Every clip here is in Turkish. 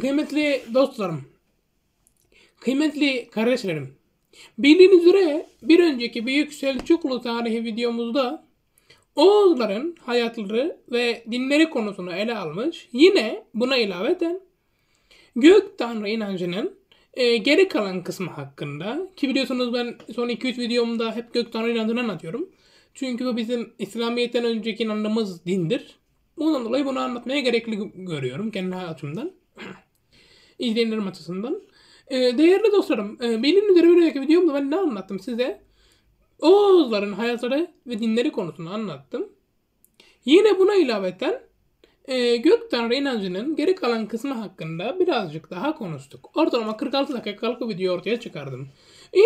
Kıymetli dostlarım, kıymetli kardeşlerim, bildiğiniz üzere bir önceki Büyük Selçuklu tarihi videomuzda Oğuzların hayatları ve dinleri konusunu ele almış. Yine buna ilaveten gök tanrı inancının e, geri kalan kısmı hakkında ki biliyorsunuz ben son 2-3 videomda hep gök tanrı inancını anlatıyorum. Çünkü bu bizim İslamiyet'ten önceki inandığımız dindir. Bundan dolayı bunu anlatmaya gerekli görüyorum kendi hayatımdan. izleyenlerim açısından. E, değerli dostlarım, e, benim üzerine önceki videomda ben ne anlattım size? Oğuzların hayatları ve dinleri konusunu anlattım. Yine buna ilaveten e, gök tanrı inancının geri kalan kısmı hakkında birazcık daha konuştuk. Ortalama 46 dakikalık bir video ortaya çıkardım.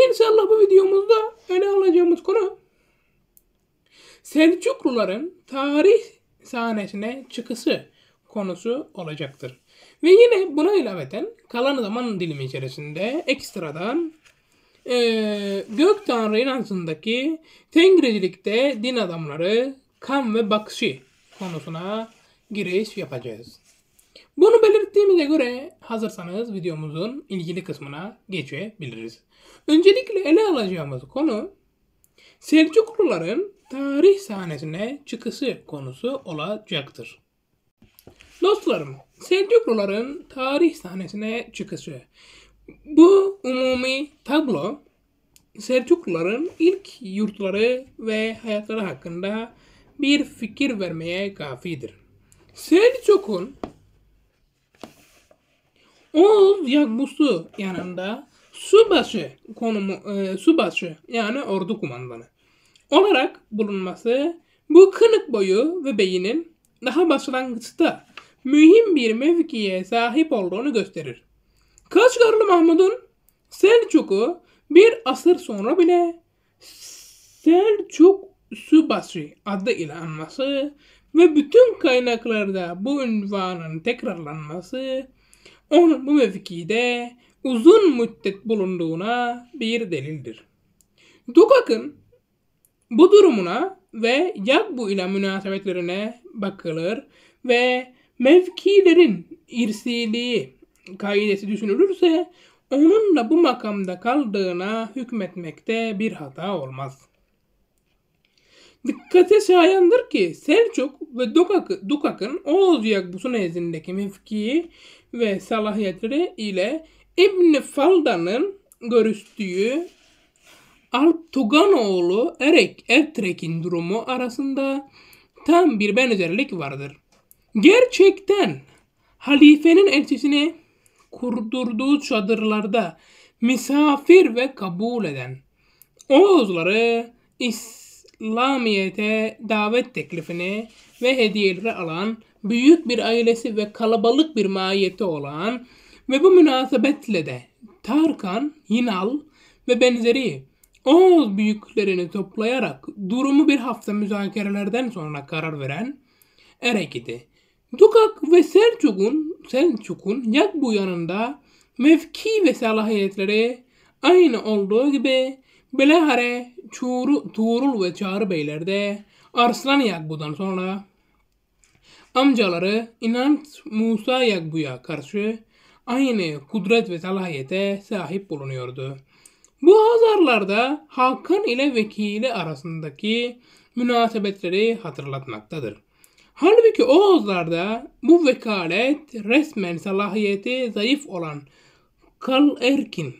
İnşallah bu videomuzda ele alacağımız konu Selçukluların tarih sahnesine çıkışı konusu olacaktır. Ve yine buna ilaveten kalan zaman dilimi içerisinde ekstradan e, gök tanrı inancındaki tengricilikte din adamları kan ve bakşı konusuna giriş yapacağız. Bunu belirttiğimize göre hazırsanız videomuzun ilgili kısmına geçebiliriz. Öncelikle ele alacağımız konu Selçukluların tarih sahnesine çıkışı konusu olacaktır. Dostlarım, Selçukluların tarih sahnesine çıkışı. Bu umumi tablo Selçukluların ilk yurtları ve hayatları hakkında bir fikir vermeye kafidir. Selçuk'un Oğuz Yakbusu yanında subaşı konumu e, subaşı yani ordu kumandanı olarak bulunması bu kınık boyu ve beyinin daha başlangıçta mühim bir mevkiye sahip olduğunu gösterir. Kaçgarlı Mahmud'un Selçuk'u bir asır sonra bile Selçuk Subaşı adı ile anması ve bütün kaynaklarda bu unvanın tekrarlanması onun bu mevkide uzun müddet bulunduğuna bir delildir. Dukak'ın bu durumuna ve Yagbu ile münasebetlerine bakılır ve Mevkilerin irsiliği kaidesi düşünülürse onun da bu makamda kaldığına hükmetmekte bir hata olmaz. Dikkate şayandır ki Selçuk ve Dukak, Dukak'ın Oğuz Yakbusu nezdindeki mevkii ve salahiyetleri ile İbn Falda'nın görüştüğü Altuganoğlu Erek Ertrek'in durumu arasında tam bir benzerlik vardır. Gerçekten halifenin elçisini kurdurduğu çadırlarda misafir ve kabul eden Oğuzları İslamiyet'e davet teklifini ve hediyeleri alan büyük bir ailesi ve kalabalık bir mahiyeti olan ve bu münasebetle de Tarkan, Yinal ve benzeri Oğuz büyüklerini toplayarak durumu bir hafta müzakerelerden sonra karar veren Erek'idi. Dukak ve Selçuk'un Selçuk'un yak bu yanında mevki ve salahiyetleri aynı olduğu gibi Belahare, Çuru, Tuğrul ve Çağrı beylerde Arslan Yakbu'dan sonra amcaları İnanç Musa Yakbu'ya karşı aynı kudret ve salahiyete sahip bulunuyordu. Bu Hazarlarda Hakan ile vekili arasındaki münasebetleri hatırlatmaktadır. Halbuki o Oğuzlarda bu vekalet resmen salahiyeti zayıf olan Kal Erkin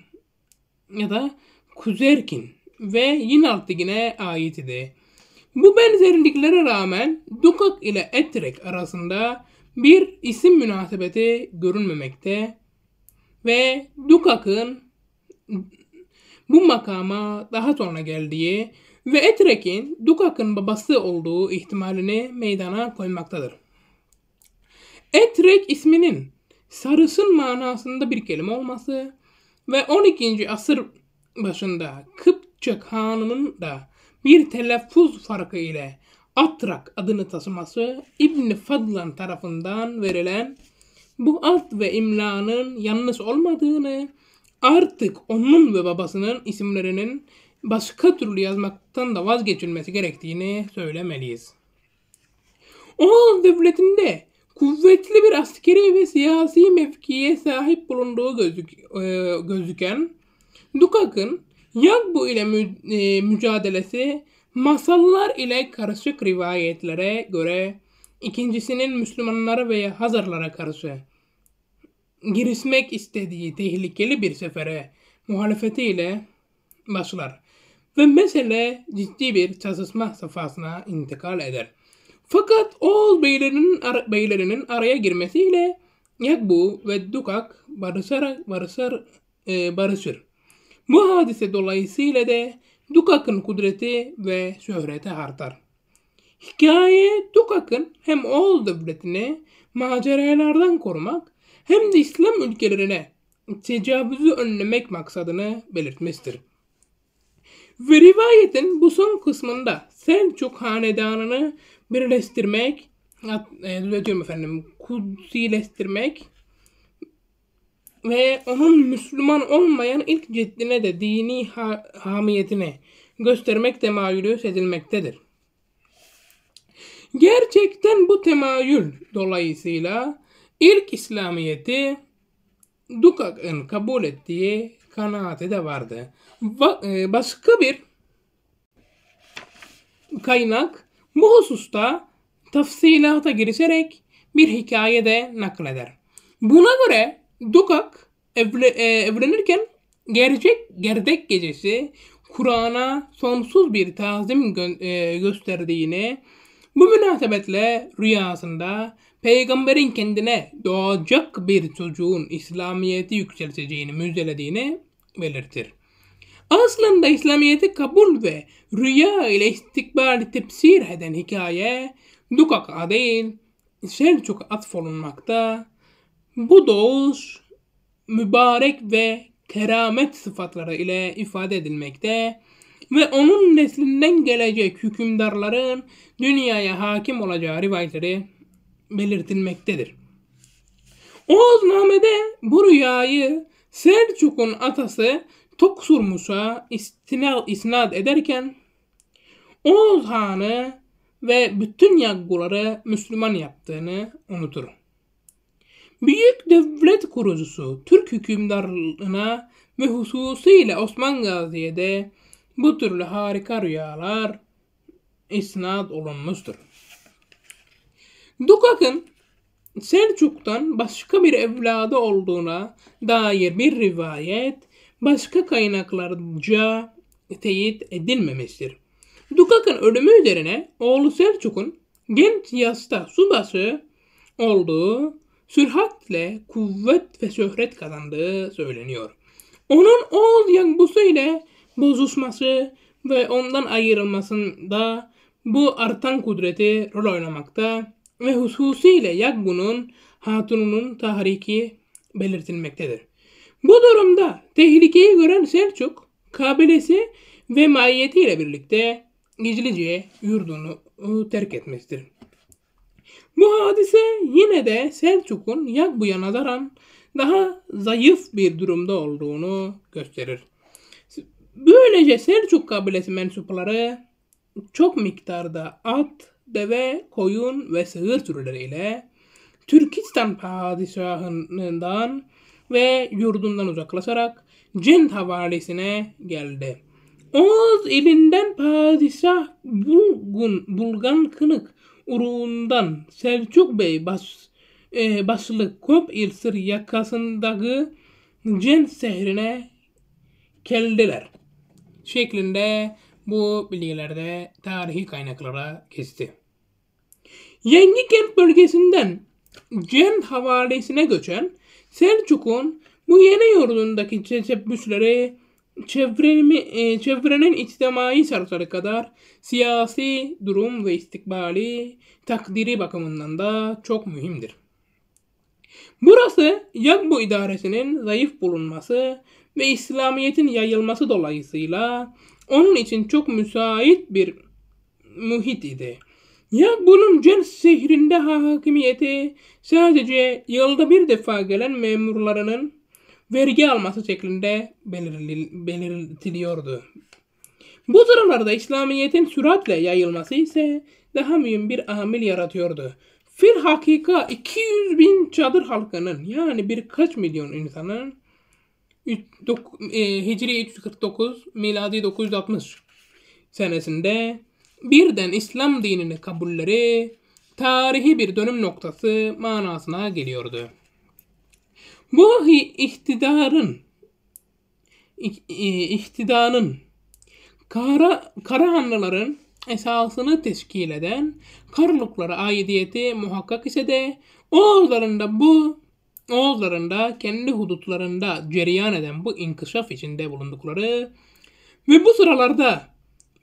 ya da Kuzerkin ve Yinaltıgin'e ait idi. Bu benzerliklere rağmen Dukak ile Etrek arasında bir isim münasebeti görünmemekte ve Dukak'ın bu makama daha sonra geldiği ve Etrek'in Dukak'ın babası olduğu ihtimalini meydana koymaktadır. Etrek isminin sarısın manasında bir kelime olması ve 12. asır başında Kıpçak Hanı'nın da bir telaffuz farkı ile Atrak adını taşıması İbn Fadlan tarafından verilen bu alt ve imlanın yanlış olmadığını artık onun ve babasının isimlerinin başka türlü yazmaktan da vazgeçilmesi gerektiğini söylemeliyiz. Osmanlı Devleti'nde kuvvetli bir askeri ve siyasi mevkiye sahip bulunduğu gözük, e, gözüken Dukak'ın Yagbo ile mü, e, mücadelesi masallar ile karışık rivayetlere göre ikincisinin Müslümanlara veya Hazarlara karşı girişmek istediği tehlikeli bir sefere muhalefetiyle başlar ve mesele ciddi bir çatışma safhasına intikal eder. Fakat Oğuz beylerinin, ar- beylerinin araya girmesiyle Yakbu ve Dukak barışır, barışır, e, barışır. Bu hadise dolayısıyla de Dukak'ın kudreti ve şöhreti artar. Hikaye Dukak'ın hem Oğuz devletini maceralardan korumak hem de İslam ülkelerine tecavüzü önlemek maksadını belirtmiştir. Ve rivayetin bu son kısmında Selçuk hanedanını birleştirmek, e, düzeltiyorum efendim, kutsileştirmek ve onun Müslüman olmayan ilk ceddine de dini ha hamiyetini göstermek temayülü sezilmektedir. Gerçekten bu temayül dolayısıyla ilk İslamiyeti Dukak'ın kabul ettiği kanaati de vardı. E, başka bir kaynak bu hususta tafsilata girişerek bir hikayede nakleder. Buna göre Dukak evle, e, evlenirken gerçek gerdek gecesi Kur'an'a sonsuz bir tazim gö- e, gösterdiğini, bu münasebetle rüyasında peygamberin kendine doğacak bir çocuğun İslamiyeti yükselteceğini müjdelediğini belirtir. Aslında İslamiyet'i kabul ve rüya ile istikbali tefsir eden hikaye Dukaka değil Selçuk'a atfolunmakta. Bu doğuş mübarek ve keramet sıfatları ile ifade edilmekte ve onun neslinden gelecek hükümdarların dünyaya hakim olacağı rivayetleri belirtilmektedir. Oğuzname'de bu rüyayı Selçuk'un atası Toksur Musa istinal, isnat ederken Oğuz Han'ı ve bütün Yagguları Müslüman yaptığını unutur. Büyük devlet kurucusu Türk hükümdarlığına ve hususiyle Osman Gazi'ye de bu türlü harika rüyalar isnat olunmuştur. Dukak'ın Selçuk'tan başka bir evladı olduğuna dair bir rivayet başka kaynaklarca teyit edilmemiştir. Dukak'ın ölümü üzerine oğlu Selçuk'un genç yasta subası olduğu sürhatle kuvvet ve şöhret kazandığı söyleniyor. Onun oğul Yangbusu ile bozuşması ve ondan ayrılmasında bu artan kudreti rol oynamakta ve hususiyle Yagbun'un hatununun tahriki belirtilmektedir. Bu durumda tehlikeyi gören Selçuk kabilesi ve maiyetiyle birlikte gizlice yurdunu e, terk etmiştir. Bu hadise yine de Selçuk'un Yakbu'ya nazaran daha zayıf bir durumda olduğunu gösterir. Böylece Selçuk kabilesi mensupları çok miktarda at, deve, koyun ve sığır türleriyle Türkistan padişahından ve yurdundan uzaklaşarak Cint havalesine geldi. Oğuz ilinden padişah Bulgun, Bulgan Kınık uruğundan Selçuk Bey bas, e, başlı Kop İlsir yakasındaki Cint şehrine geldiler. Şeklinde bu bilgilerde tarihi kaynaklara geçti. Yeni kent bölgesinden Cent havalesine göçen Selçuk'un bu yeni yurdundaki teşebbüsleri çevremi, e, çevrenin içtimai şartları kadar siyasi durum ve istikbali takdiri bakımından da çok mühimdir. Burası Yagbo idaresinin zayıf bulunması ve İslamiyet'in yayılması dolayısıyla onun için çok müsait bir muhit idi. Ya bunun cins şehrinde hakimiyeti sadece yılda bir defa gelen memurlarının vergi alması şeklinde belirtiliyordu. Bu sıralarda İslamiyet'in süratle yayılması ise daha mühim bir amil yaratıyordu. Fil hakika 200 bin çadır halkının yani birkaç milyon insanın 3, dok, e, Hicri 349 miladi 960 senesinde birden İslam dinini kabulleri tarihi bir dönüm noktası manasına geliyordu. Bu iktidarın e, iktidanın Kara, Karahanlıların esasını teşkil eden Karluklara aidiyeti muhakkak ise de Oğullarında bu Oğullarında kendi hudutlarında cereyan eden bu inkışaf içinde bulundukları ve bu sıralarda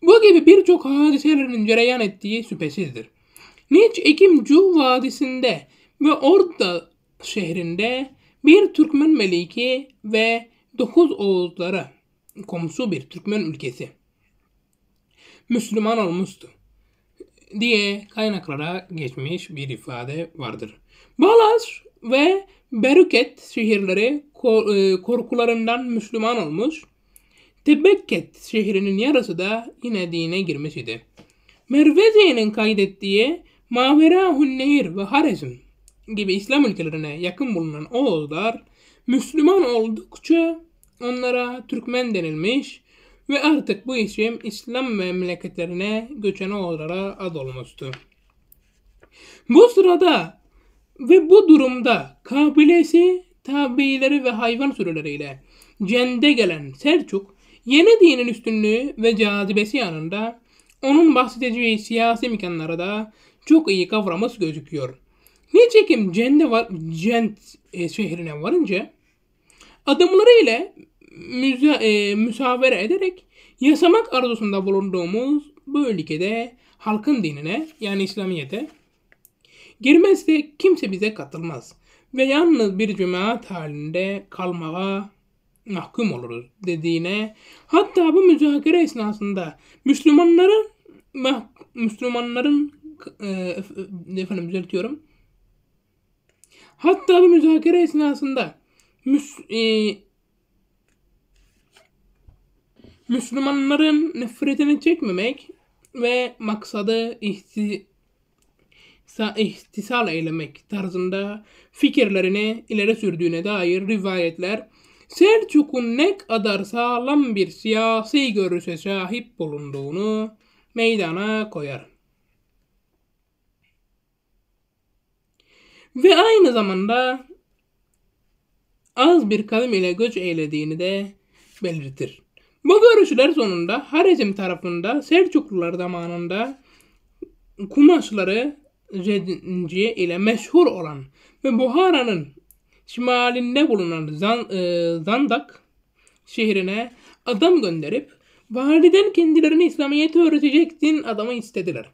bu gibi birçok hadiselerin cereyan ettiği şüphesizdir. Niç Ekim Cu Vadisi'nde ve Orda şehrinde bir Türkmen meliki ve dokuz Oğuzlara komşu bir Türkmen ülkesi Müslüman olmuştu diye kaynaklara geçmiş bir ifade vardır. Balas ve Beruket şehirleri e, korkularından Müslüman olmuş Tebekket şehrinin yarısı da yine dine girmiş idi. Merveziye'nin kaydettiği Maverahun Nehir ve Harezm gibi İslam ülkelerine yakın bulunan oğullar Müslüman oldukça onlara Türkmen denilmiş ve artık bu isim İslam memleketlerine göçen oğullara ad olmuştu. Bu sırada ve bu durumda kabilesi tabileri ve hayvan sürüleriyle cende gelen Selçuk Yeni dinin üstünlüğü ve cazibesi yanında onun bahsedeceği siyasi mekanlara da çok iyi kavraması gözüküyor. Nitekim Cende var, Cent e, şehrine varınca adamları ile müze, e, müsavere ederek yasamak arzusunda bulunduğumuz bu ülkede halkın dinine yani İslamiyet'e girmezse kimse bize katılmaz ve yalnız bir cemaat halinde kalmaya mahkum oluruz dediğine hatta bu müzakere esnasında Müslümanların mah Müslümanların e, efendim düzeltiyorum. Hatta bu müzakere esnasında müs, e, Müslümanların nefretini çekmemek ve maksadı ihti, ihtisal eylemek tarzında fikirlerini ileri sürdüğüne dair rivayetler Selçuk'un ne kadar sağlam bir siyasi görüşe sahip bulunduğunu meydana koyar. Ve aynı zamanda az bir kavim ile göç eylediğini de belirtir. Bu görüşler sonunda Harizm tarafında Selçuklular zamanında kumaşları zenci ile meşhur olan ve Buhara'nın şimalinde bulunan Zan, e, Zandak şehrine adam gönderip validen kendilerine İslamiyet'i öğretecek din adamı istediler.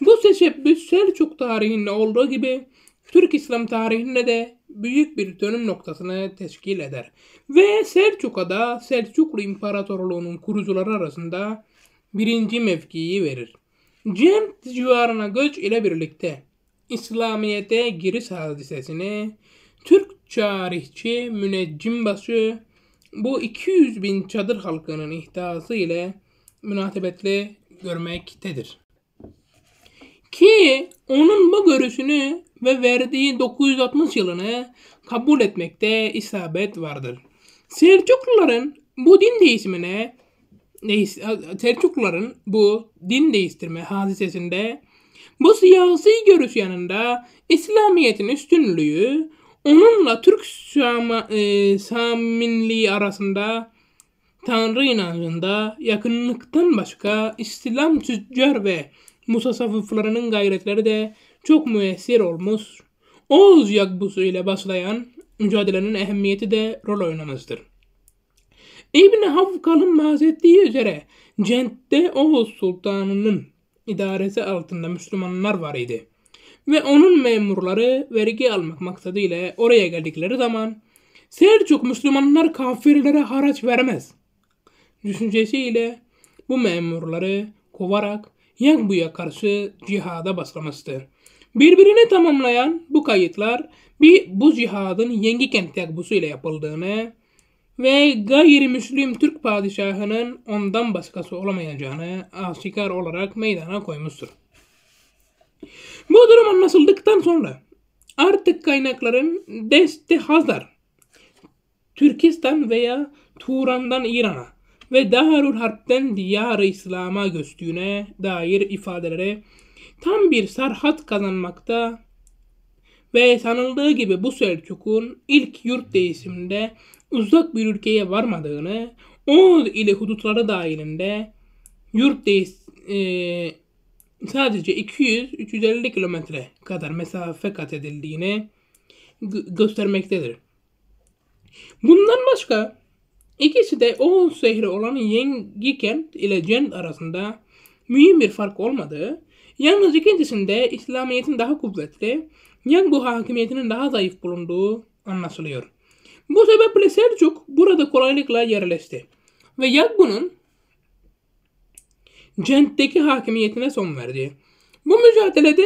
Bu teşebbüs Selçuk tarihinde olduğu gibi Türk İslam tarihinde de büyük bir dönüm noktasını teşkil eder. Ve Selçuk'a Selçuklu İmparatorluğu'nun kurucuları arasında birinci mevkiyi verir. Cem civarına göç ile birlikte İslamiyet'e giriş hadisesini Türk tarihçi Müneccim bu 200 bin çadır halkının ihtiyası ile münasebetli görmektedir. Ki onun bu görüşünü ve verdiği 960 yılını kabul etmekte isabet vardır. Selçukluların bu din değişimine Selçukluların bu din değiştirme hadisesinde bu siyasi görüş yanında İslamiyet'in üstünlüğü Onunla Türk Sama, e, Saminliği arasında Tanrı inancında yakınlıktan başka İslam tüccar ve musasavvıflarının gayretleri de çok müessir olmuş. Oğuz yakbusu ile başlayan mücadelenin ehemmiyeti de rol oynamıştır. İbn Havkal'ın bahsettiği üzere Cent'te Oğuz Sultanı'nın idaresi altında Müslümanlar var idi ve onun memurları vergi almak maksadıyla oraya geldikleri zaman Selçuk Müslümanlar kafirlere haraç vermez düşüncesiyle bu memurları kovarak Yakbu'ya karşı cihada başlamıştır. Birbirini tamamlayan bu kayıtlar bir bu cihadın Yengi Kent Yakbusu ile yapıldığını ve gayrimüslim Türk padişahının ondan başkası olamayacağını aşikar olarak meydana koymuştur. Bu durum anlaşıldıktan sonra artık kaynakların deste Hazar, Türkistan veya Turan'dan İran'a ve Darül Harp'ten Diyar-ı İslam'a göçtüğüne dair ifadelere tam bir sarhat kazanmakta ve sanıldığı gibi bu Selçuk'un ilk yurt değişiminde uzak bir ülkeye varmadığını, Oğuz ile hudutları dahilinde yurt değiş, e, sadece 200-350 kilometre kadar mesafe kat edildiğini göstermektedir. Bundan başka ikisi de o şehri olan Yengi kent ile Cent arasında mühim bir fark olmadığı, yalnız ikincisinde İslamiyet'in daha kuvvetli, Yangu hakimiyetinin daha zayıf bulunduğu anlaşılıyor. Bu sebeple Selçuk burada kolaylıkla yerleşti ve Yangu'nun centteki hakimiyetine son verdi. Bu mücadelede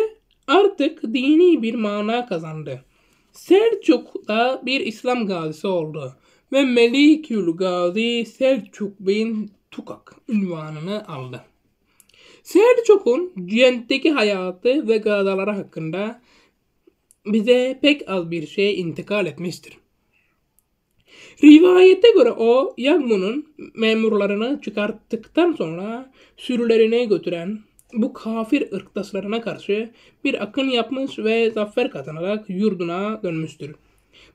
artık dini bir mana kazandı. Selçuk da bir İslam gazisi oldu ve Melikül Gazi Selçuk Bey'in Tukak ünvanını aldı. Selçuk'un Cent'teki hayatı ve gadaları hakkında bize pek az bir şey intikal etmiştir. Rivayete göre o Yagmu'nun memurlarını çıkarttıktan sonra sürülerine götüren bu kafir ırktaşlarına karşı bir akın yapmış ve zafer kazanarak yurduna dönmüştür.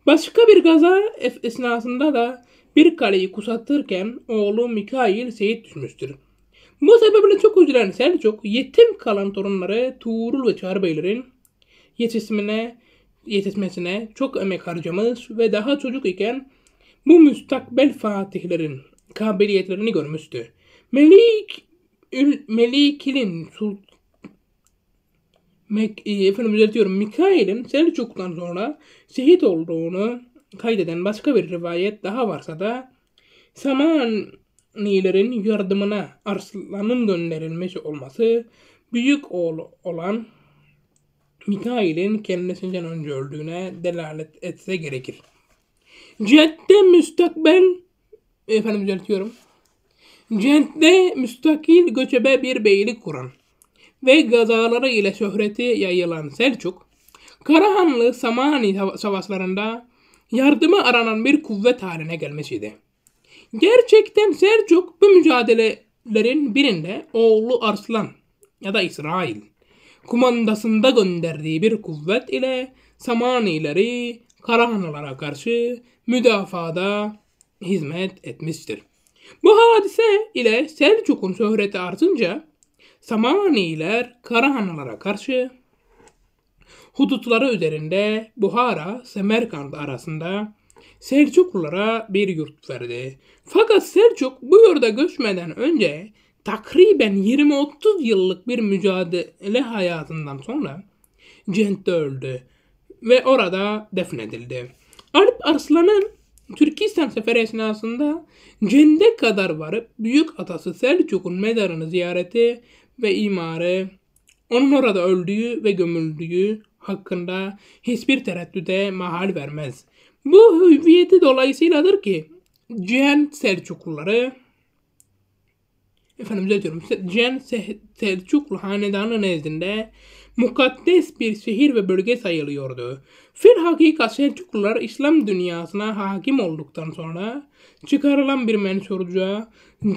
Başka bir gaza esnasında da bir kaleyi kuşatırken oğlu Mikail seyit düşmüştür. Bu sebeple çok üzülen Selçuk yetim kalan torunları Tuğrul ve Çağrbeylerin yetişmesine, yetişmesine çok emek harcamış ve daha çocuk iken bu müstakbel fatihlerin kabiliyetlerini görmüştü. Melik Ül, Melikil'in Mek, e, efendim düzeltiyorum Mikail'in Selçuk'tan sonra şehit olduğunu kaydeden başka bir rivayet daha varsa da Samanilerin yardımına Arslan'ın gönderilmiş olması büyük oğlu olan Mikail'in kendisinden önce öldüğüne delalet etse gerekir. Cihette müstakbel efendim düzeltiyorum. Cihette müstakil göçebe bir beylik kuran ve gazaları ile şöhreti yayılan Selçuk, Karahanlı Samani savaşlarında yardımı aranan bir kuvvet haline gelmesiydi. Gerçekten Selçuk bu mücadelelerin birinde oğlu Arslan ya da İsrail kumandasında gönderdiği bir kuvvet ile Samanileri Karahanlılara karşı müdafada hizmet etmiştir. Bu hadise ile Selçuk'un şöhreti artınca Samaniler Karahanlılara karşı hudutları üzerinde Buhara, Semerkant arasında Selçuklulara bir yurt verdi. Fakat Selçuk bu yurda göçmeden önce takriben 20-30 yıllık bir mücadele hayatından sonra Cent'te öldü ve orada defnedildi. Alp Arslan'ın Türkistan seferi esnasında Cende kadar varıp büyük atası Selçuk'un mezarını ziyareti ve imarı, onun orada öldüğü ve gömüldüğü hakkında hiçbir tereddüde mahal vermez. Bu hüviyeti dolayısıyladır ki Cen Selçukluları efendim düzeltiyorum Cen Selçuklu hanedanı nezdinde mukaddes bir şehir ve bölge sayılıyordu. Fil hakikat Selçuklular İslam dünyasına hakim olduktan sonra çıkarılan bir mensurca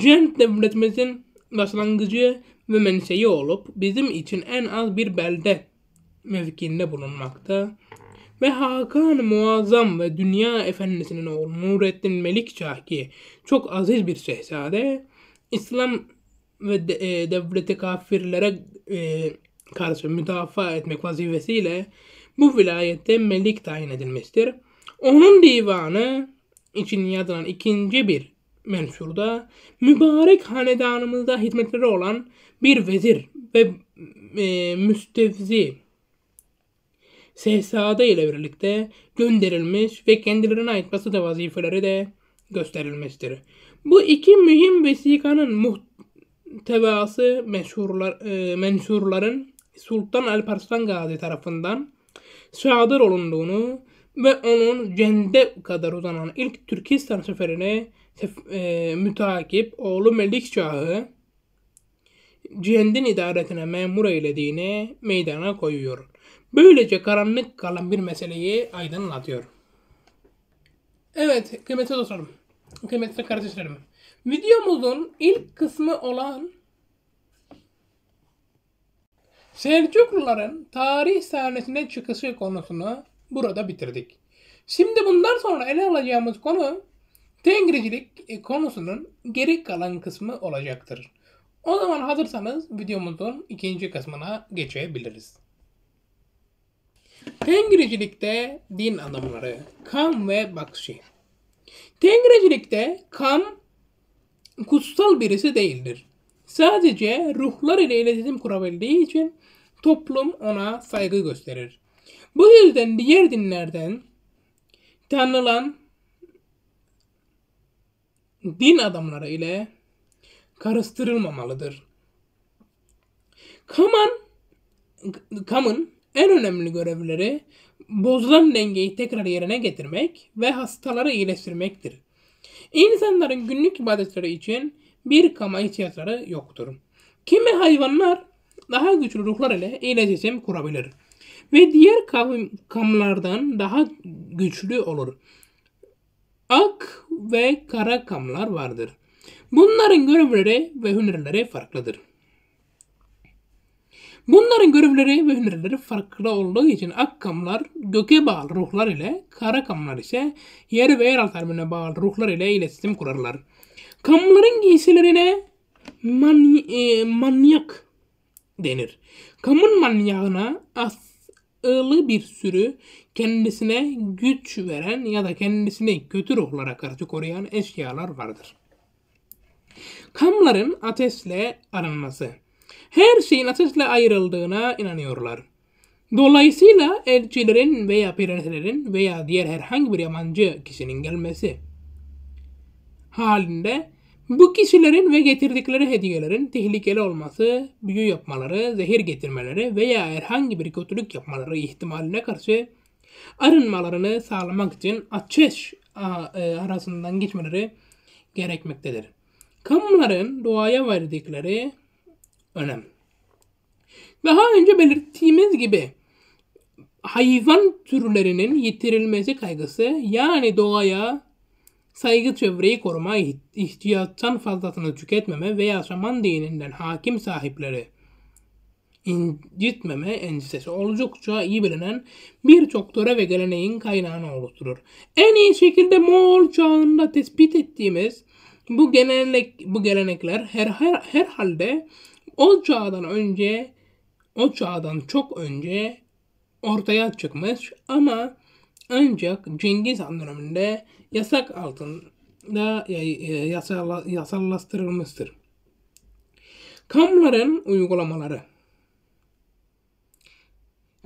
Cent devletimizin başlangıcı ve menşei olup bizim için en az bir belde mevkinde bulunmakta ve Hakan Muazzam ve Dünya Efendisi'nin oğlu Nurettin Melikşah ki çok aziz bir şehzade İslam ve de, e, devleti kafirlere e, karşı müdafaa etmek vazifesiyle bu vilayette melik tayin edilmiştir. Onun divanı için yazılan ikinci bir mensurda mübarek hanedanımızda hizmetleri olan bir vezir ve e, müstevzi Sehzade ile birlikte gönderilmiş ve kendilerine ait basit vazifeleri de gösterilmiştir. Bu iki mühim vesikanın muhtevası meşhurlar, e, mensurların Sultan Alparslan Gazi tarafından sadır olunduğunu ve onun Cende kadar uzanan ilk Türkistan seferine e, mütakip oğlu Melikşah'ı Cihend'in idaretine memur eylediğini meydana koyuyor. Böylece karanlık kalan bir meseleyi aydınlatıyor. Evet kıymetli dostlarım, kıymetli kardeşlerim. Videomuzun ilk kısmı olan Selçukluların tarih sahnesine çıkışı konusunu burada bitirdik. Şimdi bundan sonra ele alacağımız konu Tengricilik e, konusunun geri kalan kısmı olacaktır. O zaman hazırsanız videomuzun ikinci kısmına geçebiliriz. Tengricilikte din adamları Kam ve Bakşi. Tengricilikte Kam kutsal birisi değildir. Sadece ruhlar ile iletişim kurabildiği için toplum ona saygı gösterir. Bu yüzden diğer dinlerden tanılan din adamları ile karıştırılmamalıdır. Kaman, Kam'ın en önemli görevleri bozulan dengeyi tekrar yerine getirmek ve hastaları iyileştirmektir. İnsanların günlük ibadetleri için bir kama ihtiyaçları yoktur. Kimi hayvanlar daha güçlü ruhlar ile iletişim kurabilir ve diğer kavim, kamlardan daha güçlü olur. Ak ve kara kamlar vardır. Bunların görevleri ve hünerleri farklıdır. Bunların görevleri ve hünerleri farklı olduğu için ak kamlar göke bağlı ruhlar ile kara kamlar ise yer ve yer altı bağlı ruhlar ile iletişim kurarlar. Kamuların giysilerine mani e, manyak denir. Kamun manyağına asılı bir sürü kendisine güç veren ya da kendisini kötü ruhlara karşı koruyan eşyalar vardır. Kamların ateşle aranması. Her şeyin ateşle ayrıldığına inanıyorlar. Dolayısıyla elçilerin veya prenselerin veya diğer herhangi bir yabancı kişinin gelmesi halinde bu kişilerin ve getirdikleri hediyelerin tehlikeli olması, büyü yapmaları, zehir getirmeleri veya herhangi bir kötülük yapmaları ihtimaline karşı arınmalarını sağlamak için ateş e, arasından geçmeleri gerekmektedir. Kamuların doğaya verdikleri önem. Daha önce belirttiğimiz gibi hayvan türlerinin yitirilmesi kaygısı yani doğaya saygı çevreyi koruma ihtiyattan fazlasını tüketmeme ve yaşaman dininden hakim sahipleri incitmeme endişesi oldukça iyi bilinen birçok töre ve geleneğin kaynağını oluşturur. En iyi şekilde Moğol çağında tespit ettiğimiz bu gelenek bu gelenekler her, her herhalde o çağdan önce o çağdan çok önce ortaya çıkmış ama ancak Cengiz Han döneminde yasak altında e, e, yasal, yasallaştırılmıştır. Kamların uygulamaları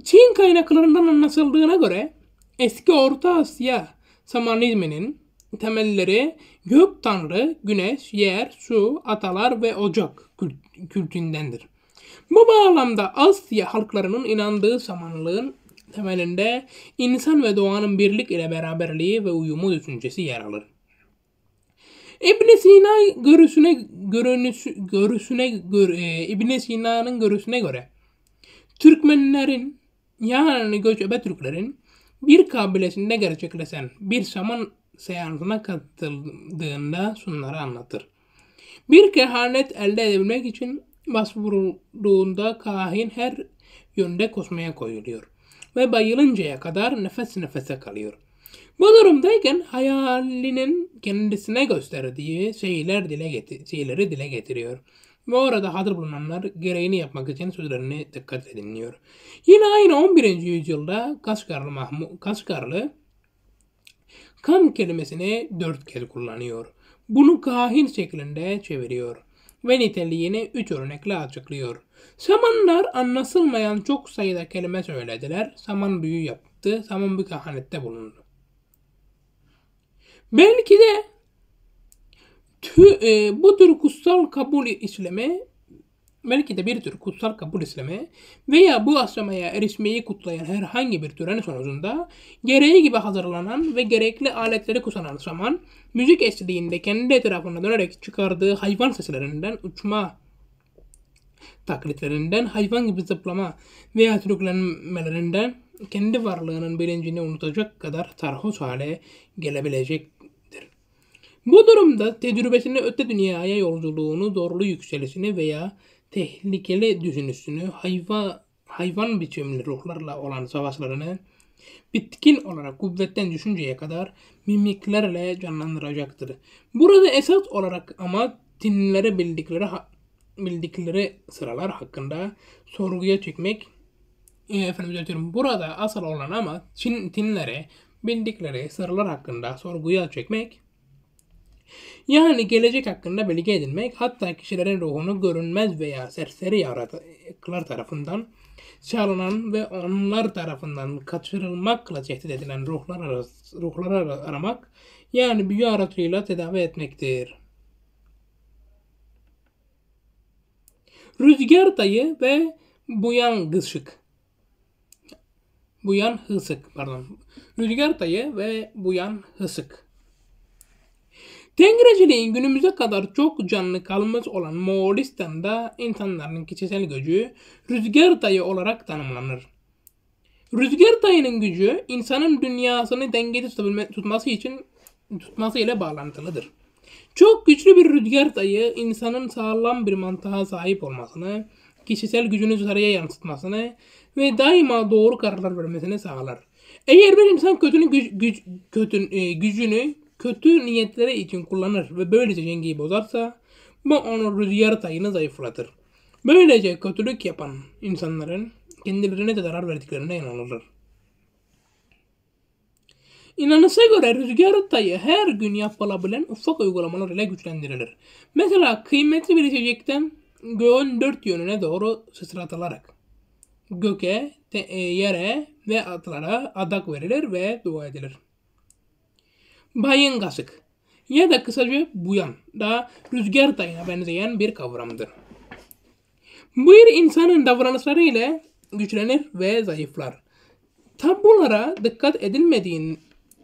Çin kaynaklarından anlaşıldığına göre eski Orta Asya samanizminin temelleri gök tanrı, güneş, yer, su, atalar ve ocak kültündendir. Bu bağlamda Asya halklarının inandığı samanlığın temelinde insan ve doğanın birlik ile beraberliği ve uyumu düşüncesi yer alır. İbn Sina görüşüne görünüş, görüşüne göre İbn Sina'nın görüşüne göre Türkmenlerin yani göçebe Türklerin bir kabilesinde gerçekleşen bir saman seansına katıldığında şunları anlatır. Bir kehanet elde edebilmek için başvurulduğunda kahin her yönde kosmaya koyuluyor ve bayılıncaya kadar nefes nefese kalıyor. Bu durumdayken hayalinin kendisine gösterdiği şeyler dile şeyleri dile getiriyor. Ve orada hazır bulunanlar gereğini yapmak için sözlerini dikkat dinliyor. Yine aynı 11. yüzyılda Kaşgarlı, Mahmud, Kaşgarlı kam kelimesini dört kez kullanıyor. Bunu kahin şeklinde çeviriyor ve niteliğini üç örnekle açıklıyor. Samanlar anlasılmayan çok sayıda kelime söylediler. Saman büyü yaptı. Saman bir kehanette bulundu. Belki de tü, e, bu tür kutsal kabul işlemi belki de bir tür kutsal kabul işlemi veya bu aşamaya erişmeyi kutlayan herhangi bir tören sonucunda gereği gibi hazırlanan ve gerekli aletleri kullanan zaman müzik eşliğinde kendi etrafına dönerek çıkardığı hayvan seslerinden uçma taklitlerinden, hayvan gibi zıplama veya sürüklenmelerinden kendi varlığının bilincini unutacak kadar sarhoş hale gelebilecektir. Bu durumda tecrübesini öte dünyaya yolculuğunu, doğru yükselişini veya tehlikeli düşünüşünü, hayva, hayvan biçimli ruhlarla olan savaşlarını bitkin olarak kuvvetten düşünceye kadar mimiklerle canlandıracaktır. Burada esas olarak ama dinlere bildikleri bildikleri sıralar hakkında sorguya çekmek e, efendim diyorum burada asıl olan ama Çin Tinlere bildikleri sıralar hakkında sorguya çekmek yani gelecek hakkında bilgi edinmek hatta kişilerin ruhunu görünmez veya serseri yaratıklar tarafından çalınan ve onlar tarafından kaçırılmakla tehdit edilen ruhlar, arası, ruhları aramak yani büyü aracıyla tedavi etmektir. Rüzgar dayı ve Buyan Gısık. Buyan Hısık pardon. Rüzgar dayı ve Buyan Hısık. Tengreciliğin günümüze kadar çok canlı kalmış olan Moğolistan'da insanların kişisel gücü rüzgar dayı olarak tanımlanır. Rüzgar dayının gücü insanın dünyasını dengede tutması için tutması ile bağlantılıdır. Çok güçlü bir rüzgar dayı insanın sağlam bir mantığa sahip olmasını, kişisel gücünü dışarıya yansıtmasını ve daima doğru kararlar vermesini sağlar. Eğer bir insan kötünün güc, güc, kötün, e, gücünü kötü niyetlere için kullanır ve böylece yengeyi bozarsa bu onun rüzgar tayını zayıflatır. Böylece kötülük yapan insanların kendilerine de zarar verdiklerine inanılır. İnanısa göre rüzgar rıhtayı her gün yapılabilen ufak uygulamalar ile güçlendirilir. Mesela kıymetli bir içecekten göğün dört yönüne doğru sıçratılarak göke, te, e, yere ve atlara adak verilir ve dua edilir. Bayın kasık ya da kısaca buyan da rüzgar tayına benzeyen bir kavramdır. Buyur insanın davranışları ile güçlenir ve zayıflar. Tam bunlara dikkat edilmediğin,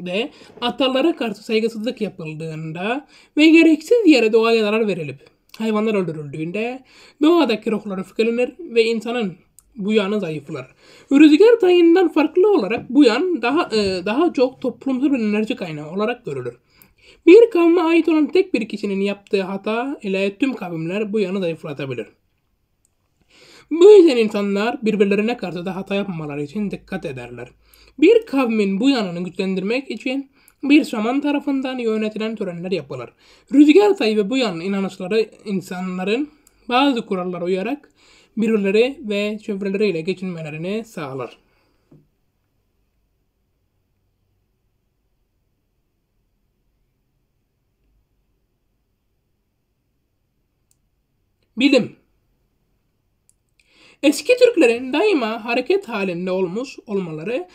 ve atalara karşı saygısızlık yapıldığında ve gereksiz yere doğaya zarar verilip hayvanlar öldürüldüğünde doğadaki ruhlar öfkelenir ve insanın bu yanı zayıflar. Rüzgar tayından farklı olarak bu yan daha e, daha çok toplumsal bir enerji kaynağı olarak görülür. Bir kavme ait olan tek bir kişinin yaptığı hata ile tüm kavimler bu yanı zayıflatabilir. Bu yüzden insanlar birbirlerine karşı da hata yapmaları için dikkat ederler. Bir kavmin bu yanını güçlendirmek için bir şaman tarafından yönetilen törenler yapılır. Rüzgar tayı ve bu yan inanışları insanların bazı kurallara uyarak birileri ve çevreleriyle geçinmelerini sağlar. Bilim Eski Türklerin daima hareket halinde olmuş olmaları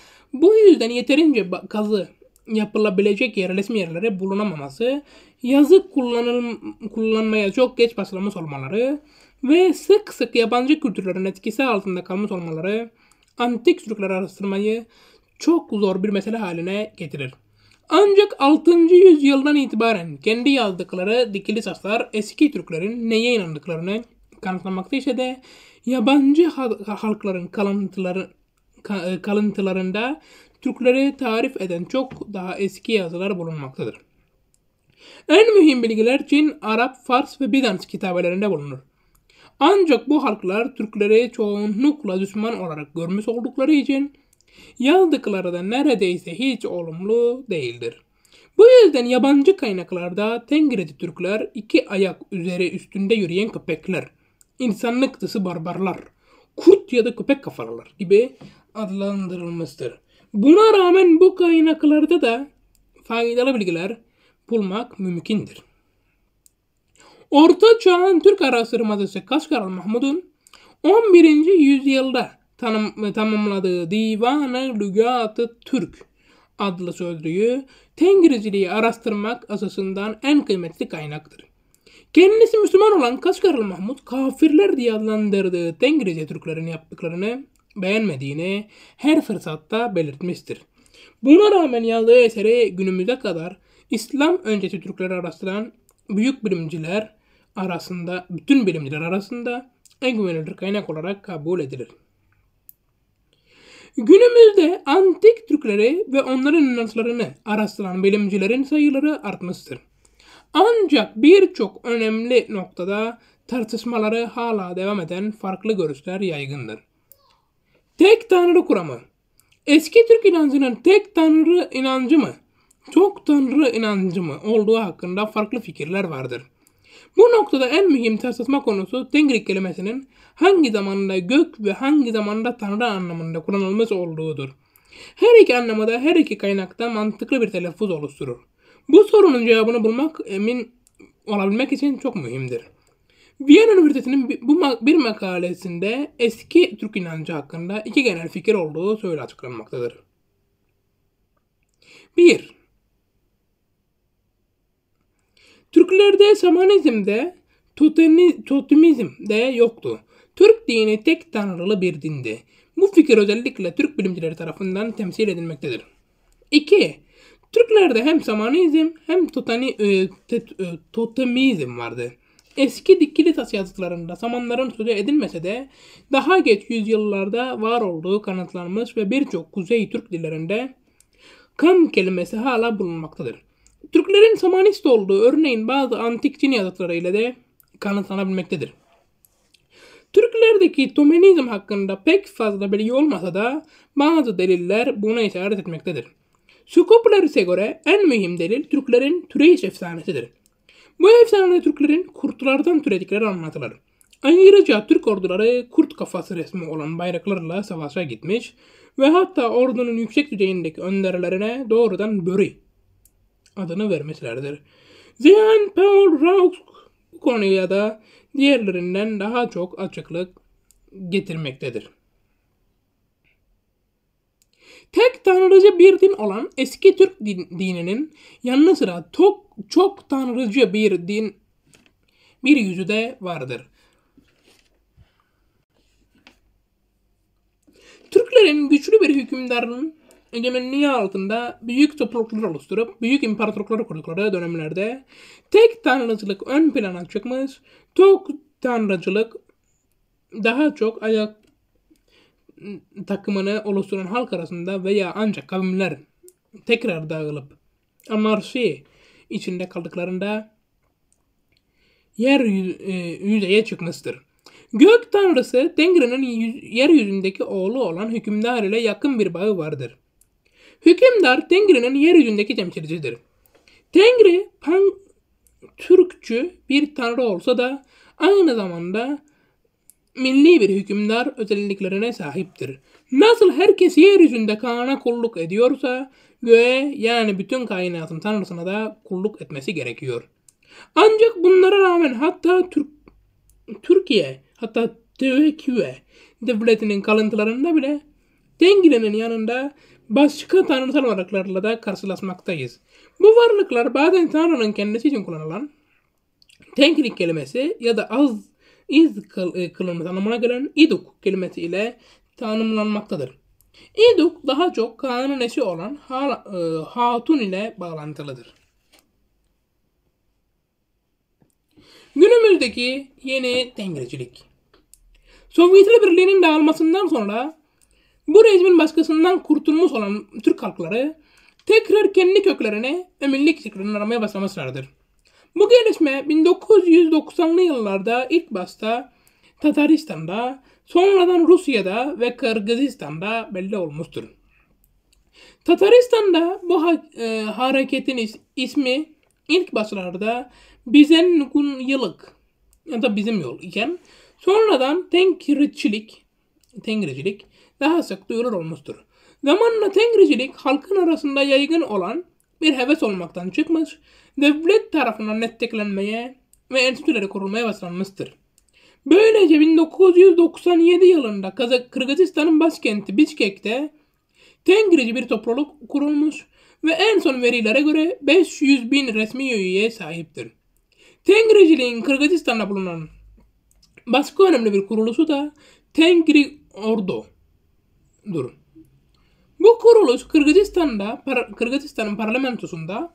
bu yüzden yeterince kazı yapılabilecek yerleşim yerleri bulunamaması, yazı kullanıl kullanmaya çok geç başlamış olmaları ve sık sık yabancı kültürlerin etkisi altında kalmış olmaları antik Türkleri araştırmayı çok zor bir mesele haline getirir. Ancak 6. yüzyıldan itibaren kendi yazdıkları dikili saçlar eski Türklerin neye inandıklarını kanıtlamakta ise de yabancı halkların kalıntıları e, kalıntılarında Türkleri tarif eden çok daha eski yazılar bulunmaktadır. En mühim bilgiler Çin, Arap, Fars ve Bizans kitabelerinde bulunur. Ancak bu halklar Türkleri çoğunlukla düşman olarak görmüş oldukları için yazdıkları da neredeyse hiç olumlu değildir. Bu yüzden yabancı kaynaklarda Tengreci Türkler iki ayak üzeri üstünde yürüyen köpekler, insanlık dışı barbarlar, kurt ya da köpek kafalılar gibi adlandırılmıştır. Buna rağmen bu kaynaklarda da faydalı bilgiler bulmak mümkündür. Orta Çağ'ın Türk araştırmacısı Kaşgaral Mahmud'un 11. yüzyılda tanım, tamamladığı Divan-ı Lügat-ı Türk adlı sözlüğü Tengrizciliği araştırmak asasından en kıymetli kaynaktır. Kendisi Müslüman olan Kaşgarıl Mahmud kafirler diye adlandırdığı Tengrice Türklerin yaptıklarını beğenmediğini her fırsatta belirtmiştir. Buna rağmen yazdığı eseri günümüze kadar İslam öncesi Türkler arasından büyük bilimciler arasında, bütün bilimciler arasında en güvenilir kaynak olarak kabul edilir. Günümüzde antik Türkleri ve onların inançlarını araştıran bilimcilerin sayıları artmıştır. Ancak birçok önemli noktada tartışmaları hala devam eden farklı görüşler yaygındır. Tek tanrı kuramı. Eski Türk inancının tek tanrı inancı mı, çok tanrı inancı mı olduğu hakkında farklı fikirler vardır. Bu noktada en mühim tartışma konusu Tengri kelimesinin hangi zamanda gök ve hangi zamanda tanrı anlamında kullanılmış olduğudur. Her iki anlamada her iki kaynakta mantıklı bir telaffuz oluşturur. Bu sorunun cevabını bulmak emin olabilmek için çok mühimdir. Viyana Üniversitesi'nin bu bir makalesinde eski Türk inancı hakkında iki genel fikir olduğu söyle açıklanmaktadır. 1. Türklerde şamanizmde totemizm de yoktu. Türk dini tek tanrılı bir dindi. Bu fikir özellikle Türk bilimcileri tarafından temsil edilmektedir. 2. Türklerde hem şamanizm hem totani, e, te, e, totemizm vardı. Eski dikili tas yazıtlarında samanların sözü edilmese de daha geç yüzyıllarda var olduğu kanıtlanmış ve birçok Kuzey Türk dillerinde kam kelimesi hala bulunmaktadır. Türklerin samanist olduğu örneğin bazı antik Çin yazıtları de kanıtlanabilmektedir. Türklerdeki tomenizm hakkında pek fazla bilgi olmasa da bazı deliller buna işaret etmektedir. Skopları'sa göre en mühim delil Türklerin Türeyiş efsanesidir. Bu efsanede Türklerin kurtlardan türedikleri anlatılır. Ayrıca Türk orduları kurt kafası resmi olan bayraklarla savaşa gitmiş ve hatta ordunun yüksek düzeyindeki önderlerine doğrudan Böri adını vermişlerdir. Ziyan Paul Raux bu konuya da diğerlerinden daha çok açıklık getirmektedir. Tek tanrıcı bir din olan eski Türk din, dininin yanı sıra çok, çok tanrıcı bir din bir yüzü de vardır. Türklerin güçlü bir hükümdarının egemenliği altında büyük topluluklar oluşturup büyük imparatorluklar kurdukları dönemlerde tek tanrıcılık ön plana çıkmış, çok tanrıcılık daha çok ayak takımını oluşturan halk arasında veya ancak kavimler tekrar dağılıp anarşi içinde kaldıklarında yer e, yüzeye çıkmıştır. Gök tanrısı Tengri'nin yeryüzündeki oğlu olan hükümdar ile yakın bir bağı vardır. Hükümdar Tengri'nin yeryüzündeki temsilcisidir. Tengri pan Türkçü bir tanrı olsa da aynı zamanda milli bir hükümdar özelliklerine sahiptir. Nasıl herkes yeryüzünde Kaan'a kulluk ediyorsa göğe yani bütün kainatın tanrısına da kulluk etmesi gerekiyor. Ancak bunlara rağmen hatta Türk, Türkiye hatta Teveküve devletinin kalıntılarında bile Dengile'nin yanında başka tanrısal varlıklarla da karşılaşmaktayız. Bu varlıklar bazen Tanrı'nın kendisi için kullanılan tenklik kelimesi ya da az iz e, kılınması anlamına gelen iduk kelimesi ile tanımlanmaktadır. İduk daha çok Kaan'ın eşi olan e, Hatun ile bağlantılıdır. Günümüzdeki yeni dengecilik. Sovyetler Birliği'nin dağılmasından sonra bu rejimin baskısından kurtulmuş olan Türk halkları tekrar kendi köklerine ve milli kimliklerini aramaya başlamışlardır. Bu gelişme 1990'lı yıllarda ilk başta Tataristan'da, sonradan Rusya'da ve Kırgızistan'da belli olmuştur. Tataristan'da bu ha- e, hareketin is- ismi ilk başlarda Bizen yılık ya da bizim yol iken sonradan Tengricilik, Tengricilik daha sık duyulur olmuştur. Zamanla Tengricilik halkın arasında yaygın olan bir heves olmaktan çıkmış devlet tarafından desteklenmeye ve enstitüleri kurulmaya başlanmıştır. Böylece 1997 yılında Kazak Kırgızistan'ın başkenti Bişkek'te Tengrici bir topluluk kurulmuş ve en son verilere göre 500 bin resmi üyeye sahiptir. Tengriciliğin Kırgızistan'da bulunan başka önemli bir kuruluşu da Tengri Ordu'dur. Bu kuruluş Kırgızistan'da, par Kırgızistan'ın parlamentosunda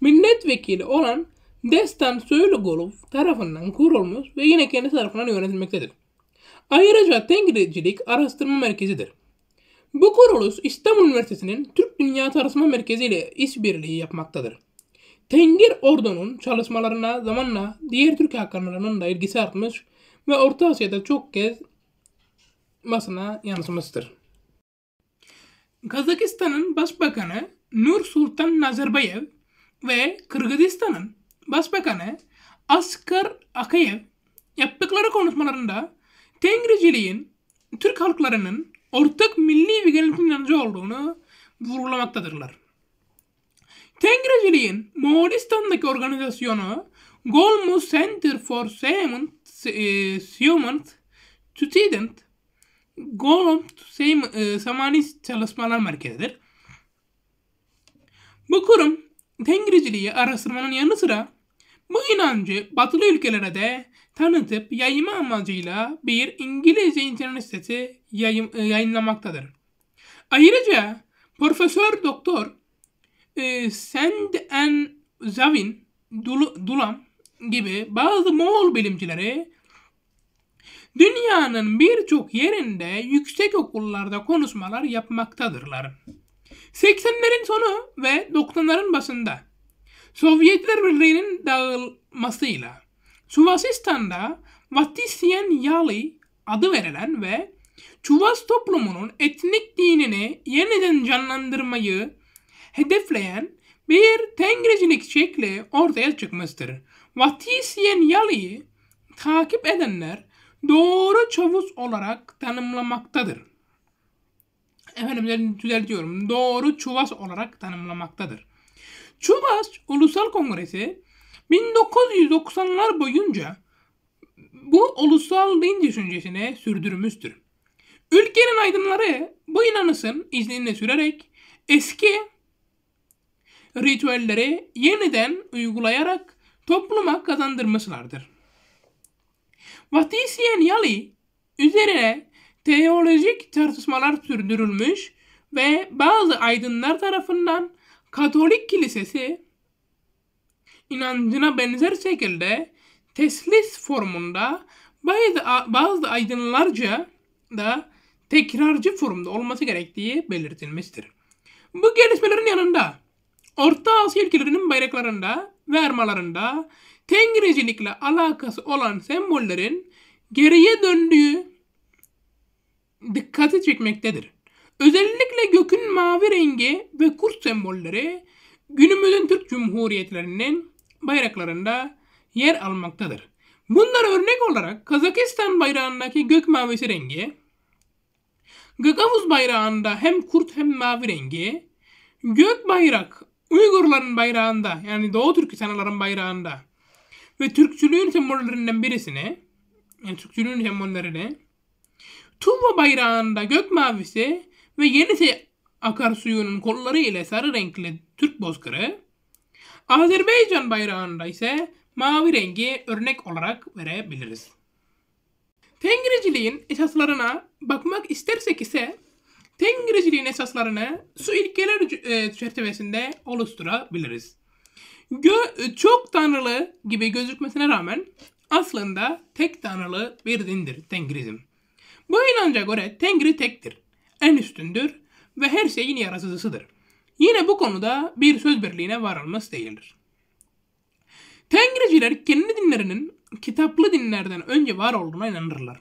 milletvekili olan Destan Söylügolov tarafından kurulmuş ve yine kendi tarafından yönetilmektedir. Ayrıca Tengri'cilik araştırma merkezidir. Bu kuruluş İstanbul Üniversitesi'nin Türk Dünya araştırma Merkezi ile işbirliği yapmaktadır. Tengir Ordu'nun çalışmalarına zamanla diğer Türk hakanlarının da ilgisi artmış ve Orta Asya'da çok kez basına yansımıştır. Kazakistan'ın Başbakanı Nur Sultan Nazarbayev ve Kırgızistan'ın Başbakanı Asgar Akayev yaptıkları konuşmalarında Tengriciliğin Türk halklarının ortak milli bir geleneksel inancı olduğunu vurgulamaktadırlar. Tengriciliğin Moğolistan'daki organizasyonu Golmus Center for Science, Science Student Golum e, Samanis Çalışmalar Merkezi'dir. Bu kurum Tengriciliği araştırmanın yanı sıra bu inancı batılı ülkelere de tanıtıp yayma amacıyla bir İngilizce internet sitesi yayın, e, yayınlamaktadır. Ayrıca Profesör Doktor e, Send and Zavin Dul Dulam gibi bazı Moğol bilimcileri dünyanın birçok yerinde yüksek okullarda konuşmalar yapmaktadırlar. 80'lerin sonu ve 90'ların başında Sovyetler Birliği'nin dağılmasıyla Çuvasistan'da Vatisyen Yali adı verilen ve Çuvas toplumunun etnik dinini yeniden canlandırmayı hedefleyen bir tengricilik şekli ortaya çıkmıştır. Vatisyen Yali'yi takip edenler doğru çavuz olarak tanımlamaktadır efendim düzeltiyorum doğru Çuvas olarak tanımlamaktadır. Çuvas Ulusal Kongresi 1990'lar boyunca bu ulusal din düşüncesine sürdürmüştür. Ülkenin aydınları bu inanışın izninde sürerek eski ritüelleri yeniden uygulayarak topluma kazandırmışlardır. Vatisyen Yali üzerine teolojik tartışmalar sürdürülmüş ve bazı aydınlar tarafından Katolik Kilisesi inancına benzer şekilde teslis formunda bazı, bazı aydınlarca da tekrarcı formda olması gerektiği belirtilmiştir. Bu gelişmelerin yanında Orta Asya ülkelerinin bayraklarında ve armalarında Tengricilikle alakası olan sembollerin geriye döndüğü dikkati çekmektedir. Özellikle gökün mavi rengi ve kurt sembolleri günümüzün Türk Cumhuriyetlerinin bayraklarında yer almaktadır. Bunlar örnek olarak Kazakistan bayrağındaki gök mavisi rengi, Gagavuz bayrağında hem kurt hem mavi rengi, gök bayrak Uygurların bayrağında yani Doğu Türkistanlıların bayrağında ve Türkçülüğün sembollerinden birisine, yani Türkçülüğün sembollerini Tuğba bayrağında gök mavisi ve Yenisi akarsuyunun kolları ile sarı renkli Türk bozkırı, Azerbaycan bayrağında ise mavi rengi örnek olarak verebiliriz. Tengriciliğin esaslarına bakmak istersek ise Tengriciliğin esaslarını su ilkeler e, çerçevesinde oluşturabiliriz. Gö çok tanrılı gibi gözükmesine rağmen aslında tek tanrılı bir dindir Tengrizm. Bu inanca göre Tengri tektir, en üstündür ve her şeyin yaratıcısıdır. Yine bu konuda bir söz birliğine varılması değildir. Tengriciler kendi dinlerinin kitaplı dinlerden önce var olduğuna inanırlar.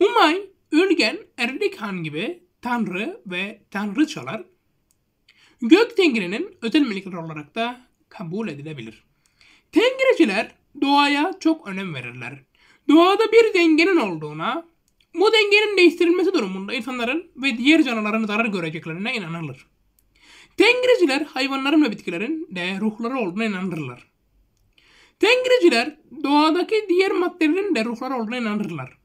Umay, Ülgen, Erlikhan gibi tanrı ve tanrıçalar gök tengrinin özel melekleri olarak da kabul edilebilir. Tengriciler doğaya çok önem verirler. Doğada bir dengenin olduğuna bu dengenin değiştirilmesi durumunda insanların ve diğer canlıların zarar göreceklerine inanılır. Tengriciler hayvanların ve bitkilerin de ruhları olduğuna inanırlar. Tengriciler doğadaki diğer maddelerin de ruhları olduğuna inanırlar.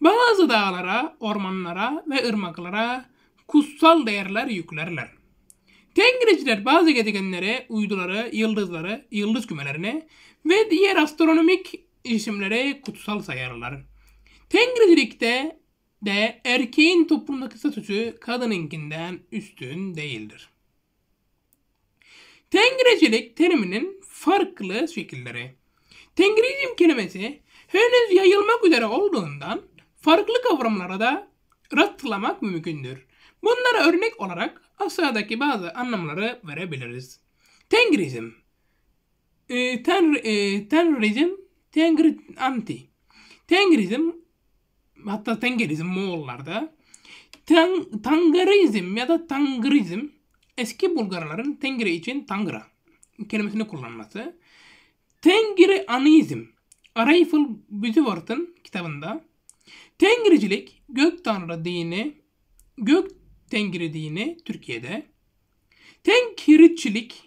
Bazı dağlara, ormanlara ve ırmaklara kutsal değerler yüklerler. Tengriciler bazı gezegenlere, uyduları, yıldızları, yıldız kümelerini ve diğer astronomik isimlere kutsal sayarlar. Kengrilikte de erkeğin toplumdaki statüsü kadınınkinden üstün değildir. Tengrecilik teriminin farklı şekilleri. Tengrizm kelimesi henüz yayılmak üzere olduğundan farklı kavramlara da rastlamak mümkündür. Bunlara örnek olarak aşağıdaki bazı anlamları verebiliriz. Tengrizm ee, e, Tenri, e, Tenrizm Tengri anti Tengrizm hatta Tengerizm Moğollarda. Tan Tangarizm ya da Tangrizm eski Bulgarların Tengri için Tangra kelimesini kullanması. Tengri Anizm Rayful Butterworth'ın kitabında Tengricilik gök tanrı dini, gök tengri dini Türkiye'de. Tenkiriçilik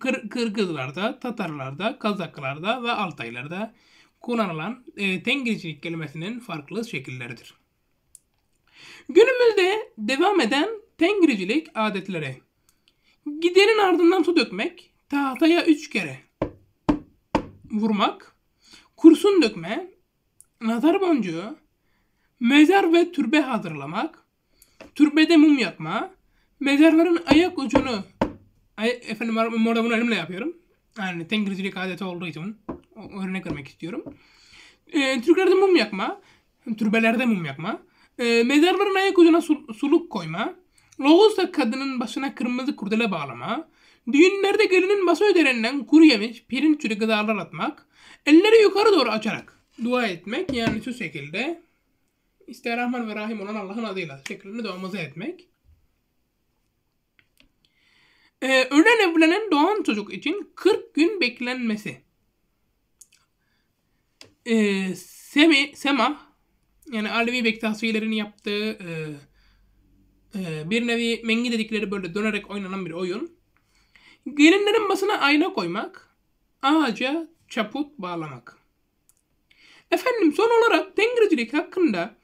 Kır Kırgızlarda, Tatarlarda, Kazaklarda ve Altaylarda kullanılan e, tengecilik kelimesinin farklı şekilleridir. Günümüzde devam eden tengricilik adetleri. Giderin ardından su dökmek, tahtaya üç kere vurmak, kursun dökme, nazar boncuğu, mezar ve türbe hazırlamak, türbede mum yakma, mezarların ayak ucunu ay, efendim orada bunu elimle yapıyorum. Yani tengricilik adeti olduğu için örnek vermek istiyorum. E, Türklerde mum yakma, türbelerde mum yakma, e, mezarların ayak ucuna sul- suluk koyma, Loğusta kadının başına kırmızı kurdele bağlama, düğünlerde gelinin masa öderinden kuru yemiş, pirinç türü gıdalar atmak, elleri yukarı doğru açarak dua etmek yani şu şekilde İster Rahman ve Rahim olan Allah'ın adıyla şeklinde duamızı etmek. Ee, ölen evlenen doğan çocuk için 40 gün beklenmesi e, Semi, Sema yani Alevi Bektaş üyelerinin yaptığı e, e, bir nevi mengi dedikleri böyle dönerek oynanan bir oyun. Gelinlerin basına ayna koymak, ağaca çaput bağlamak. Efendim son olarak Tengircilik hakkında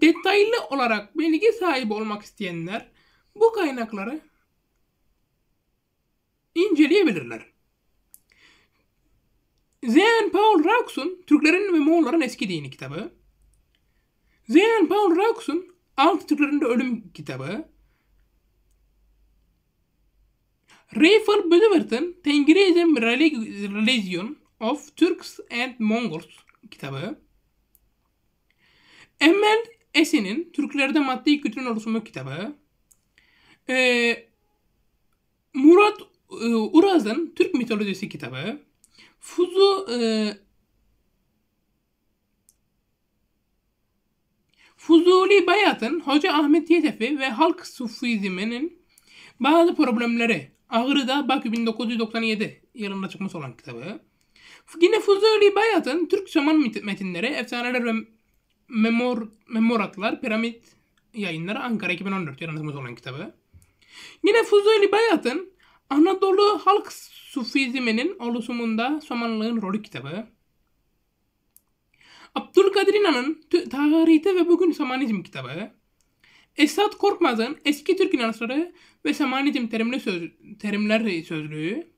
detaylı olarak bilgi sahibi olmak isteyenler bu kaynakları inceleyebilirler. Zeyn Paul Raux'un Türklerin ve Moğolların Eski Dini kitabı. Zeyn Paul Raux'un Alt Türklerin de Ölüm kitabı. Rayford Bödevert'ın The Ingredient Religion of Turks and Mongols kitabı. Emel Esin'in Türklerde Maddi Kültürün Oluşumu kitabı. Ee, Murat e, Uraz'ın Türk Mitolojisi kitabı. Fuzu e, Fuzuli Bayat'ın Hoca Ahmet Yetefi ve halk sufizminin bazı problemleri Ağrı'da bak 1997 yılında çıkmış olan kitabı. Yine Fuzuli Bayat'ın Türk şaman metinleri, efsaneler ve memor, memoratlar, piramit yayınları Ankara 2014 yılında çıkmış olan kitabı. Yine Fuzuli Bayat'ın Anadolu halk Sufizminin oluşumunda Somanlığın rolü kitabı. Abdülkadir İnan'ın Tarihte ve Bugün Samanizm kitabı. Esat Korkmaz'ın Eski Türk İnançları ve Samanizm terimli söz, terimler sözlüğü.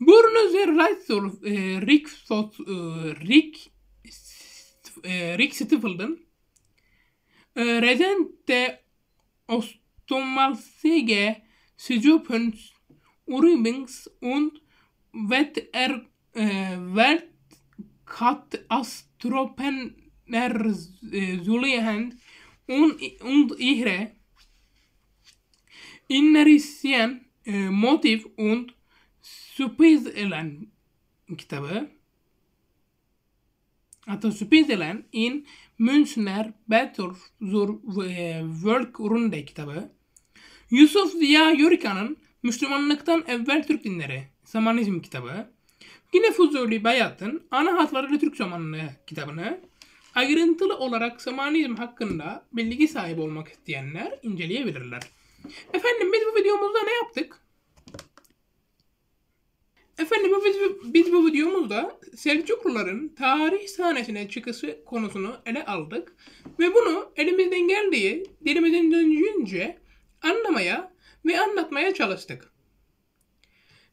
Bruno Reitzolf, e, Rick, Fos, e, Rick, e, Rick Stiffel'ın e, Rezente Ostomalsege Sijupens Ürbings und Wetter, äh, Weltkatastrophen erzulehen äh, und, und ihre innerisyen e, äh, motiv und sürpriz elen kitabı. Hatta sürpriz elen in Münchner Better äh, zur e, Work Runde kitabı. Yusuf Ziya Yürkan'ın Müslümanlıktan Evvel Türk Dinleri Samanizm kitabı, yine Fuzuli Bayat'ın Ana Hatlarıyla Türk Zamanlığı kitabını ayrıntılı olarak Samanizm hakkında bilgi sahibi olmak isteyenler inceleyebilirler. Efendim biz bu videomuzda ne yaptık? Efendim biz, biz bu videomuzda Selçukluların tarih sahnesine çıkışı konusunu ele aldık ve bunu elimizden geldiği dilimizden döndüğünce anlamaya ve anlatmaya çalıştık.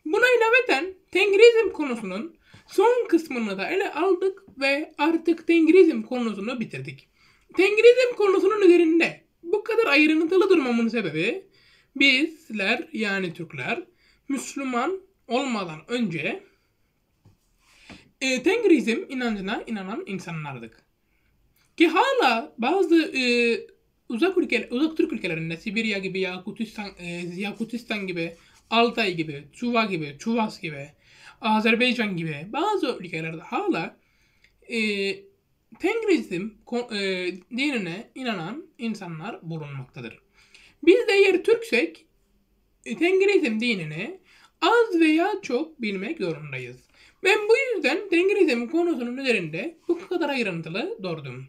Buna ilaveten Tengrizm konusunun son kısmını da ele aldık ve artık Tengrizm konusunu bitirdik. Tengrizm konusunun üzerinde bu kadar ayrıntılı durmamın sebebi bizler yani Türkler Müslüman olmadan önce e, Tengrizm inancına inanan insanlardık. Ki hala bazı e, uzak ülke uzak Türk ülkelerinde Sibirya gibi, Yakutistan, e, Yakutistan gibi, Altay gibi, Çuva gibi, Çuvas gibi, Azerbaycan gibi bazı ülkelerde hala e, Tengrizm e, dinine inanan insanlar bulunmaktadır. Biz de eğer Türksek e, Tengrizm dinini az veya çok bilmek zorundayız. Ben bu yüzden Tengrizm konusunun üzerinde bu kadar ayrıntılı durdum.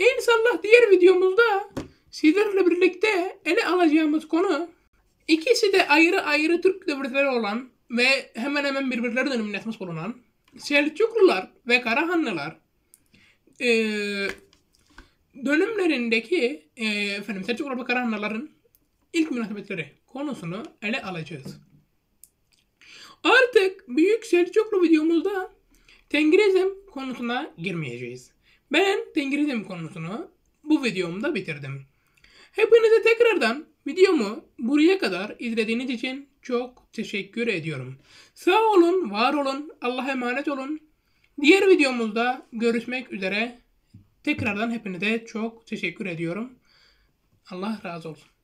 İnşallah diğer videomuzda sizlerle birlikte ele alacağımız konu ikisi de ayrı ayrı Türk devletleri olan ve hemen hemen birbirlerine dönümletmiş bulunan Selçuklular ve Karahanlılar e, dönümlerindeki e, efendim Selçuklular ve Karahanlıların ilk münasebetleri konusunu ele alacağız. Artık Büyük Selçuklu videomuzda Tengrizm konusuna girmeyeceğiz. Ben Tengridim konusunu bu videomda bitirdim. Hepinize tekrardan videomu buraya kadar izlediğiniz için çok teşekkür ediyorum. Sağ olun, var olun, Allah'a emanet olun. Diğer videomuzda görüşmek üzere. Tekrardan hepinize çok teşekkür ediyorum. Allah razı olsun.